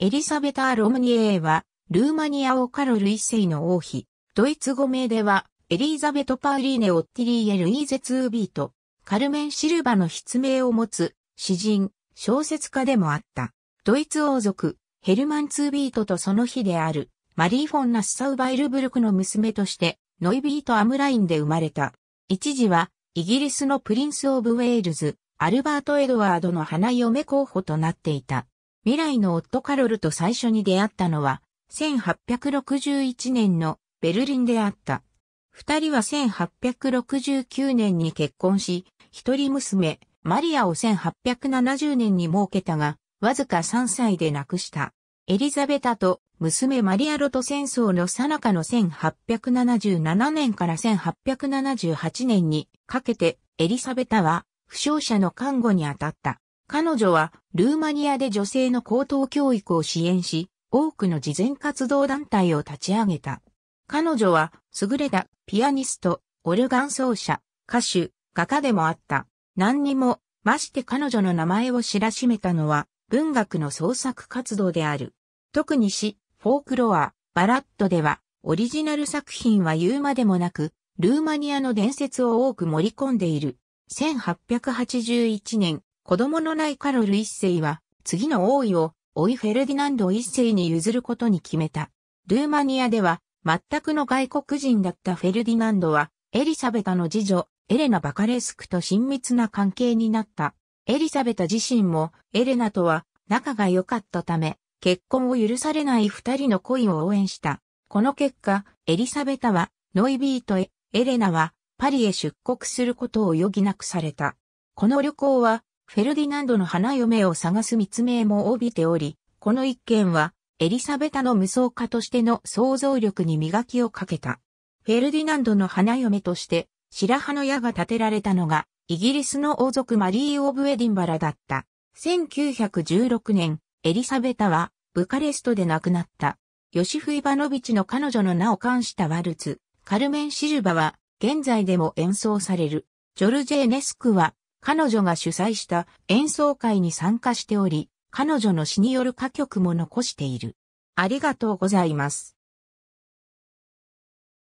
エリザベター・ロムニエーは、ルーマニア王カロル一世の王妃。ドイツ語名では、エリザベト・パーリーネ・オッティリーエ・ルイーゼ・ツービート、カルメン・シルバの筆名を持つ、詩人、小説家でもあった。ドイツ王族、ヘルマン・ツービートとその日である、マリー・フォン・ナッサウ・バイルブルクの娘として、ノイビート・アムラインで生まれた。一時は、イギリスのプリンス・オブ・ウェールズ、アルバート・エドワードの花嫁候補となっていた。未来の夫カロルと最初に出会ったのは、1861年のベルリンであった。二人は1869年に結婚し、一人娘、マリアを1870年に設けたが、わずか3歳で亡くした。エリザベタと娘マリアロト戦争の最中の1877年から1878年にかけてエリザベタは負傷者の看護に当たった。彼女はルーマニアで女性の高等教育を支援し、多くの慈善活動団体を立ち上げた。彼女は優れたピアニスト、オルガン奏者、歌手、画家でもあった。何にも、まして彼女の名前を知らしめたのは文学の創作活動である。特に詩、フォークロア、バラッドでは、オリジナル作品は言うまでもなく、ルーマニアの伝説を多く盛り込んでいる。1881年、子供のないカロル一世は、次の王位を、オいフェルディナンド一世に譲ることに決めた。ルーマニアでは、全くの外国人だったフェルディナンドは、エリサベタの次女、エレナ・バカレスクと親密な関係になった。エリサベタ自身も、エレナとは、仲が良かったため、結婚を許されない二人の恋を応援した。この結果、エリサベタは、ノイビートへ、エレナは、パリへ出国することを余儀なくされた。この旅行は、フェルディナンドの花嫁を探す密命も帯びており、この一件は、エリサベタの無双家としての想像力に磨きをかけた。フェルディナンドの花嫁として、白羽の矢が建てられたのが、イギリスの王族マリー・オブ・エディンバラだった。1916年、エリサベタは、ブカレストで亡くなった。ヨシフ・イバノビチの彼女の名を冠したワルツ、カルメン・シルバは、現在でも演奏される。ジョルジェーネスクは、彼女が主催した演奏会に参加しており、彼女の詩による歌曲も残している。ありがとうございます。